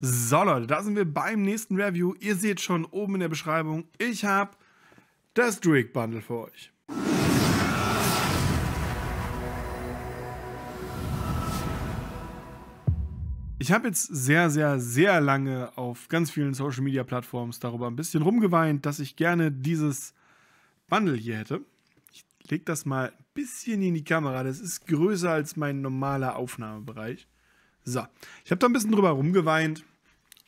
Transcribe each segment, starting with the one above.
So Leute, da sind wir beim nächsten Review. Ihr seht schon oben in der Beschreibung, ich habe das Drake Bundle für euch. Ich habe jetzt sehr, sehr, sehr lange auf ganz vielen Social Media Plattformen darüber ein bisschen rumgeweint, dass ich gerne dieses Bundle hier hätte. Ich lege das mal ein bisschen in die Kamera. Das ist größer als mein normaler Aufnahmebereich. So, ich habe da ein bisschen drüber rumgeweint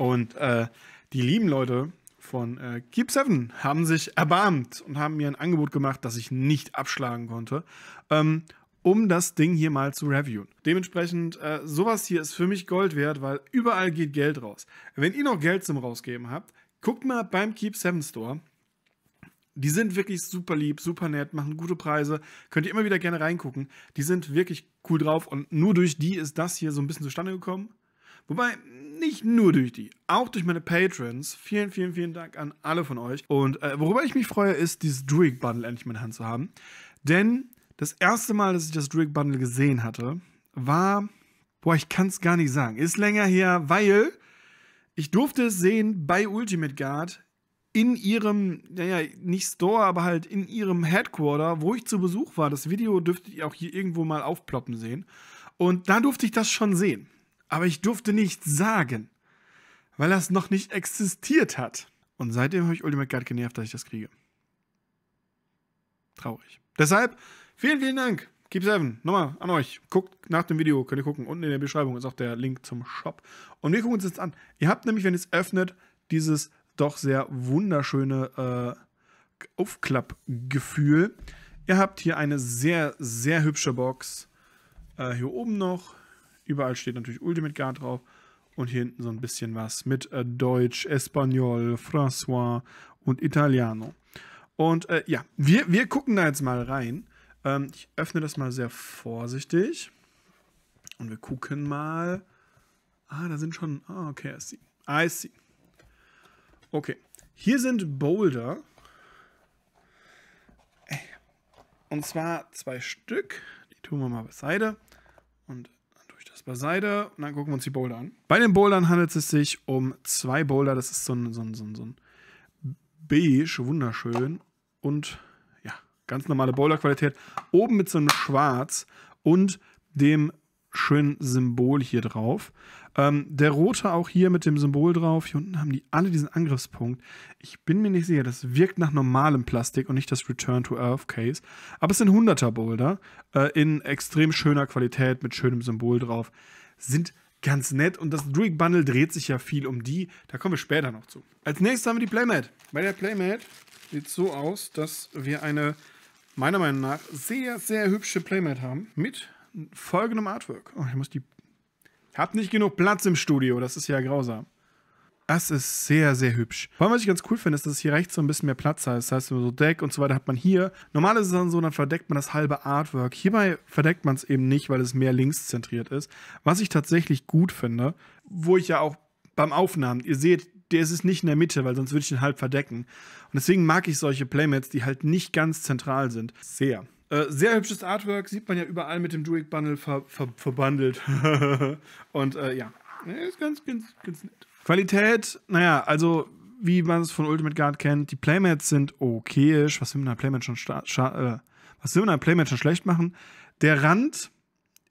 und äh, die lieben Leute von äh, Keep7 haben sich erbarmt und haben mir ein Angebot gemacht, das ich nicht abschlagen konnte, ähm, um das Ding hier mal zu reviewen. Dementsprechend, äh, sowas hier ist für mich Gold wert, weil überall geht Geld raus. Wenn ihr noch Geld zum Rausgeben habt, guckt mal beim Keep7 Store. Die sind wirklich super lieb, super nett, machen gute Preise. Könnt ihr immer wieder gerne reingucken. Die sind wirklich cool drauf und nur durch die ist das hier so ein bisschen zustande gekommen. Wobei, nicht nur durch die, auch durch meine Patrons. Vielen, vielen, vielen Dank an alle von euch. Und äh, worüber ich mich freue, ist, dieses Druid Bundle endlich in meiner Hand zu haben. Denn das erste Mal, dass ich das Druid Bundle gesehen hatte, war, boah, ich kann es gar nicht sagen. Ist länger her, weil ich durfte es sehen bei Ultimate Guard in ihrem, naja, nicht Store, aber halt in ihrem Headquarter, wo ich zu Besuch war. Das Video dürftet ihr auch hier irgendwo mal aufploppen sehen. Und da durfte ich das schon sehen. Aber ich durfte nichts sagen, weil das noch nicht existiert hat. Und seitdem habe ich Ultimate Guard genervt, dass ich das kriege. Traurig. Deshalb, vielen, vielen Dank. Keep 7, nochmal an euch. Guckt nach dem Video, könnt ihr gucken. Unten in der Beschreibung ist auch der Link zum Shop. Und wir gucken uns jetzt an. Ihr habt nämlich, wenn ihr es öffnet, dieses doch sehr wunderschöne äh, Aufklappgefühl. Ihr habt hier eine sehr, sehr hübsche Box. Äh, hier oben noch, Überall steht natürlich Ultimate Guard drauf. Und hier hinten so ein bisschen was mit äh, Deutsch, Espanol, François und Italiano. Und äh, ja, wir, wir gucken da jetzt mal rein. Ähm, ich öffne das mal sehr vorsichtig. Und wir gucken mal. Ah, da sind schon. Ah, okay, I see. I see. Okay. Hier sind Boulder. Und zwar zwei Stück. Die tun wir mal beiseite das beiseite und dann gucken wir uns die Boulder an. Bei den Bouldern handelt es sich um zwei Boulder. Das ist so ein, so ein, so ein, so ein beige, wunderschön und ja, ganz normale Boulderqualität. Oben mit so einem Schwarz und dem schönen Symbol hier drauf. Ähm, der rote auch hier mit dem Symbol drauf. Hier unten haben die alle diesen Angriffspunkt. Ich bin mir nicht sicher, das wirkt nach normalem Plastik und nicht das Return to Earth Case. Aber es sind 100er Boulder äh, in extrem schöner Qualität mit schönem Symbol drauf. Sind ganz nett und das Druid Bundle dreht sich ja viel um die. Da kommen wir später noch zu. Als nächstes haben wir die Playmat. Bei der Playmat sieht es so aus, dass wir eine meiner Meinung nach sehr, sehr hübsche Playmat haben mit folgendem Artwork. Oh, ich muss die. Ich Hab nicht genug Platz im Studio, das ist ja grausam. Das ist sehr, sehr hübsch. Vor allem, was ich ganz cool finde, ist, dass es hier rechts so ein bisschen mehr Platz hat. Das heißt, so Deck und so weiter hat man hier. Normal ist es dann so, dann verdeckt man das halbe Artwork. Hierbei verdeckt man es eben nicht, weil es mehr links zentriert ist. Was ich tatsächlich gut finde, wo ich ja auch beim Aufnahmen, ihr seht, der ist es nicht in der Mitte, weil sonst würde ich den halb verdecken. Und deswegen mag ich solche Playmates, die halt nicht ganz zentral sind. Sehr. Äh, sehr hübsches Artwork, sieht man ja überall mit dem Druid Bundle ver, ver, verbandelt. und äh, ja, ist ganz, ganz, ganz nett. Qualität, naja, also wie man es von Ultimate Guard kennt, die Playmats sind okayisch. Was will man Playmat schon, äh, was will man Playmat schon schlecht machen? Der Rand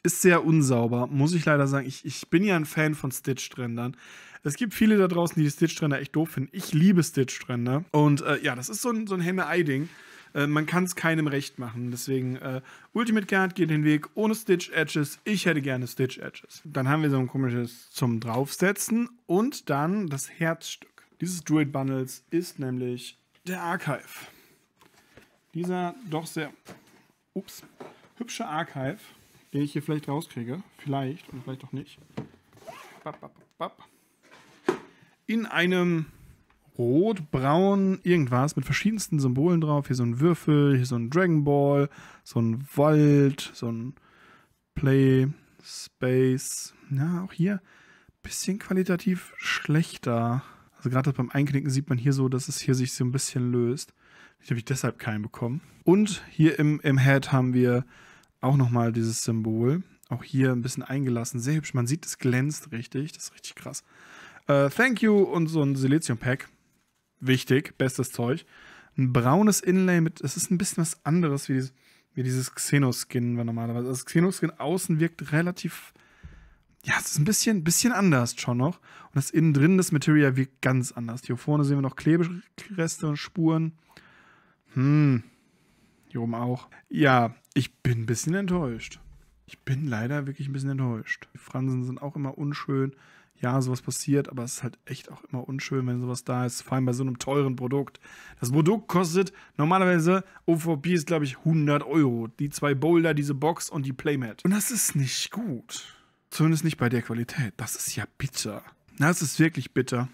ist sehr unsauber, muss ich leider sagen. Ich, ich bin ja ein Fan von Stitch-Rändern. Es gibt viele da draußen, die, die Stitch-Ränder echt doof finden. Ich liebe Stitch-Ränder. Und äh, ja, das ist so ein, so ein Hemme-Ei-Ding. Äh, man kann es keinem recht machen. Deswegen, äh, Ultimate Guard geht den Weg ohne Stitch Edges. Ich hätte gerne Stitch Edges. Dann haben wir so ein komisches zum Draufsetzen und dann das Herzstück. Dieses Druid Bundles ist nämlich der Archive. Dieser doch sehr ups, hübsche Archive, den ich hier vielleicht rauskriege. Vielleicht und vielleicht auch nicht. In einem rot, braun, irgendwas mit verschiedensten Symbolen drauf. Hier so ein Würfel, hier so ein Dragon Ball, so ein Wald, so ein Play, Space. Ja, auch hier ein bisschen qualitativ schlechter. Also gerade beim Einknicken sieht man hier so, dass es hier sich so ein bisschen löst. Ich habe ich deshalb keinen bekommen. Und hier im, im Head haben wir auch nochmal dieses Symbol. Auch hier ein bisschen eingelassen. Sehr hübsch. Man sieht, es glänzt richtig. Das ist richtig krass. Uh, thank you und so ein Silizium-Pack wichtig, bestes Zeug. Ein braunes Inlay mit, es ist ein bisschen was anderes wie dieses, wie dieses Xenoskin, wenn normalerweise. Also das Xenoskin außen wirkt relativ, ja, es ist ein bisschen, bisschen anders schon noch. Und das innen drin, das Material wirkt ganz anders. Hier vorne sehen wir noch Klebereste und Spuren. Hm, hier oben auch. Ja, ich bin ein bisschen enttäuscht. Ich bin leider wirklich ein bisschen enttäuscht. Die Fransen sind auch immer unschön ja, sowas passiert, aber es ist halt echt auch immer unschön, wenn sowas da ist, vor allem bei so einem teuren Produkt. Das Produkt kostet normalerweise, OVP ist glaube ich 100 Euro. Die zwei Boulder, diese Box und die Playmat. Und das ist nicht gut. Zumindest nicht bei der Qualität. Das ist ja bitter. Das ist wirklich bitter.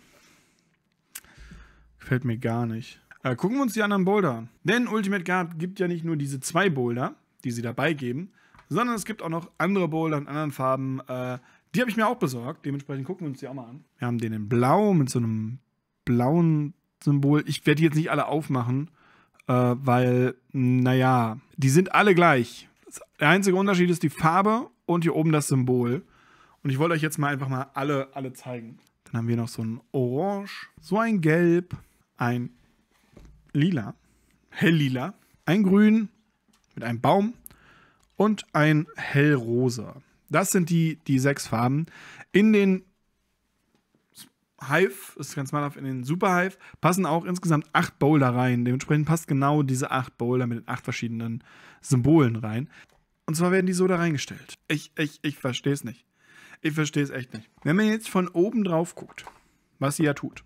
Gefällt mir gar nicht. Äh, gucken wir uns die anderen Boulder an. Denn Ultimate Guard gibt ja nicht nur diese zwei Boulder, die sie dabei geben, sondern es gibt auch noch andere Boulder in anderen Farben, äh, die habe ich mir auch besorgt. Dementsprechend gucken wir uns die auch mal an. Wir haben den in blau mit so einem blauen Symbol. Ich werde die jetzt nicht alle aufmachen, äh, weil, naja, die sind alle gleich. Der einzige Unterschied ist die Farbe und hier oben das Symbol. Und ich wollte euch jetzt mal einfach mal alle, alle zeigen. Dann haben wir noch so ein Orange, so ein Gelb, ein Lila, helllila, ein Grün mit einem Baum und ein hellrosa. Das sind die, die sechs Farben. In den Hive, das ist ganz mal auf in den Super Hive, passen auch insgesamt acht Boulder rein. Dementsprechend passt genau diese acht Boulder mit den acht verschiedenen Symbolen rein. Und zwar werden die so da reingestellt. Ich, ich, ich verstehe es nicht. Ich verstehe es echt nicht. Wenn man jetzt von oben drauf guckt, was sie ja tut,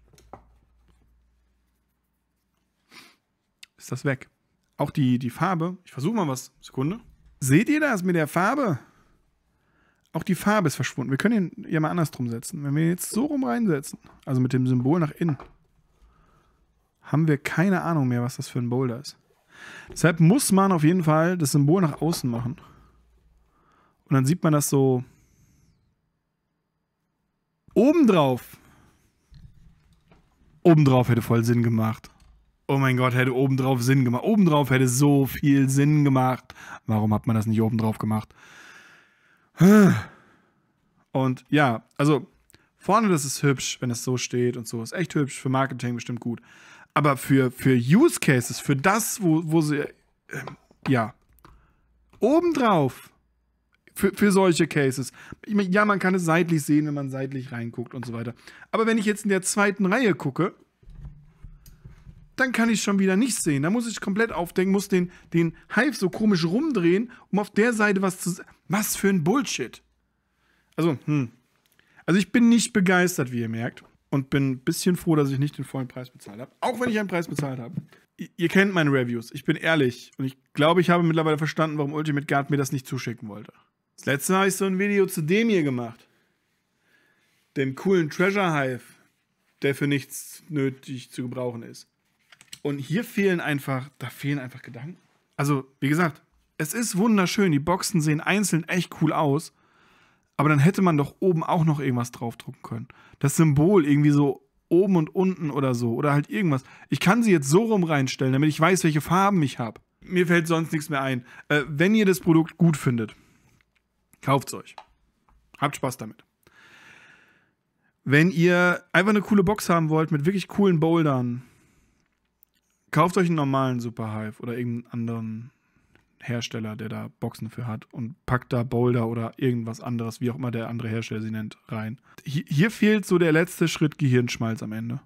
ist das weg. Auch die, die Farbe, ich versuche mal was, Sekunde. Seht ihr das mit der Farbe? Auch die Farbe ist verschwunden. Wir können ihn ja mal andersrum setzen. Wenn wir ihn jetzt so rum reinsetzen, also mit dem Symbol nach innen, haben wir keine Ahnung mehr, was das für ein Boulder ist. Deshalb muss man auf jeden Fall das Symbol nach außen machen. Und dann sieht man das so obendrauf. Obendrauf hätte voll Sinn gemacht. Oh mein Gott, hätte obendrauf Sinn gemacht. Obendrauf hätte so viel Sinn gemacht. Warum hat man das nicht obendrauf gemacht? Und ja, also vorne, das ist hübsch, wenn es so steht und so. Ist echt hübsch, für Marketing bestimmt gut. Aber für, für Use Cases, für das, wo, wo sie. Äh, ja. Obendrauf. Für, für solche Cases. ja, man kann es seitlich sehen, wenn man seitlich reinguckt und so weiter. Aber wenn ich jetzt in der zweiten Reihe gucke, dann kann ich schon wieder nichts sehen. Da muss ich komplett aufdenken, muss den, den Hive so komisch rumdrehen, um auf der Seite was zu. Was für ein Bullshit. Also, hm. Also ich bin nicht begeistert, wie ihr merkt. Und bin ein bisschen froh, dass ich nicht den vollen Preis bezahlt habe. Auch wenn ich einen Preis bezahlt habe. Ihr, kennt meine Reviews. Ich bin ehrlich. Und ich glaube, ich habe mittlerweile verstanden, warum Ultimate Guard mir das nicht zuschicken wollte. Das letzte Mal habe ich so ein Video zu dem hier gemacht. Dem coolen Treasure Hive, der für nichts nötig zu gebrauchen ist. Und hier fehlen einfach, da fehlen einfach Gedanken. Also, wie gesagt, es ist wunderschön. Die Boxen sehen einzeln echt cool aus. Aber dann hätte man doch oben auch noch irgendwas draufdrucken können. Das Symbol irgendwie so oben und unten oder so. Oder halt irgendwas. Ich kann sie jetzt so rum reinstellen, damit ich weiß, welche Farben ich habe. Mir fällt sonst nichts mehr ein. Äh, wenn ihr das Produkt gut findet, kauft es euch. Habt Spaß damit. Wenn ihr einfach eine coole Box haben wollt mit wirklich coolen Bouldern, Kauft euch einen normalen Superhive oder irgendeinen anderen Hersteller, der da Boxen für hat und packt da Boulder oder irgendwas anderes, wie auch immer der andere Hersteller sie nennt, rein. Hier, hier fehlt so der letzte Schritt Gehirnschmalz am Ende.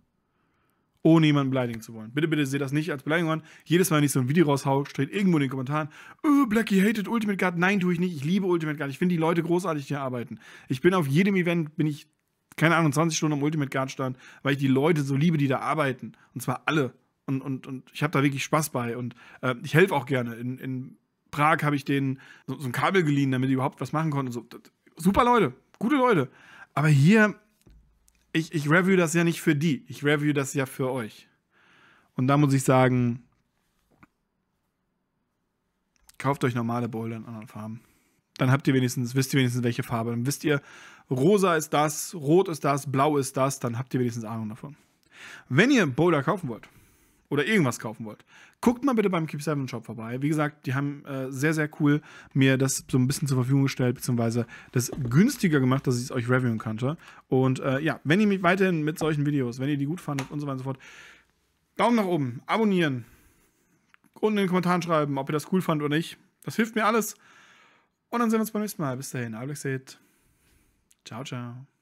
Ohne jemanden beleidigen zu wollen. Bitte, bitte seht das nicht als Beleidigung an. Jedes Mal, wenn ich so ein Video raushaue, steht irgendwo in den Kommentaren, öh, Blackie hated Ultimate Guard. Nein, tue ich nicht. Ich liebe Ultimate Guard. Ich finde die Leute großartig, die hier arbeiten. Ich bin auf jedem Event, bin ich, keine Ahnung, 20 Stunden am Ultimate Guard stand, weil ich die Leute so liebe, die da arbeiten. Und zwar alle. Und, und, und ich habe da wirklich Spaß bei und äh, ich helfe auch gerne. In, in Prag habe ich denen so, so, ein Kabel geliehen, damit die überhaupt was machen konnten. So, super Leute, gute Leute. Aber hier, ich, ich review das ja nicht für die, ich review das ja für euch. Und da muss ich sagen, kauft euch normale Boulder in anderen Farben. Dann habt ihr wenigstens, wisst ihr wenigstens, welche Farbe. Dann wisst ihr, rosa ist das, rot ist das, blau ist das, dann habt ihr wenigstens Ahnung davon. Wenn ihr Boulder kaufen wollt, oder irgendwas kaufen wollt, guckt mal bitte beim Keep 7 Shop vorbei. Wie gesagt, die haben äh, sehr, sehr cool mir das so ein bisschen zur Verfügung gestellt, beziehungsweise das günstiger gemacht, dass ich es euch reviewen konnte. Und äh, ja, wenn ihr mich weiterhin mit solchen Videos, wenn ihr die gut fandet und so weiter und so fort, Daumen nach oben, abonnieren, unten in den Kommentaren schreiben, ob ihr das cool fandet oder nicht. Das hilft mir alles. Und dann sehen wir uns beim nächsten Mal. Bis dahin, Alex Ciao, ciao.